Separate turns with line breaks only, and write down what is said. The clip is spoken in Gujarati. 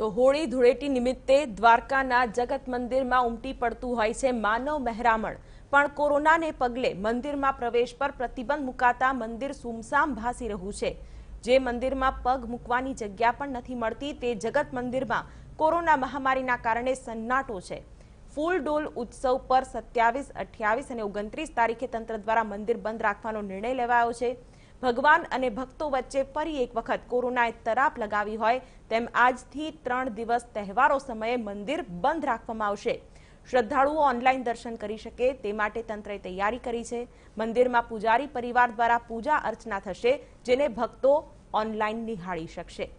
તો હોળી ધૂળેટી નિમિત્તે દ્વારકાના જગત મંદિરમાં ઉમટી પડતું હોય છે માનવ મહેરામણ પણ કોરોનાને પગલે મંદિરમાં પ્રવેશ પર પ્રતિબંધ મુકાતા મંદિર સુમસામ ભાસી રહ્યું છે જે મંદિરમાં પગ મૂકવાની જગ્યા પણ નથી મળતી તે જગત મંદિરમાં કોરોના મહામારીના કારણે સન્નાટો છે ફૂલ ડોલ ઉત્સવ પર સત્યાવીસ અઠ્યાવીસ અને ઓગણત્રીસ તારીખે તંત્ર દ્વારા મંદિર બંધ રાખવાનો નિર્ણય લેવાયો છે ભગવાન અને ભક્તો વચ્ચે ફરી એક વખત કોરોનાએ તરાપ લગાવી હોય તેમ આજથી ત્રણ દિવસ તહેવારો સમયે મંદિર બંધ રાખવામાં આવશે શ્રદ્ધાળુઓ ઓનલાઈન દર્શન કરી શકે તે માટે તંત્રએ તૈયારી કરી છે મંદિરમાં પૂજારી પરિવાર દ્વારા પૂજા અર્ચના થશે જેને ભક્તો ઓનલાઈન નિહાળી શકશે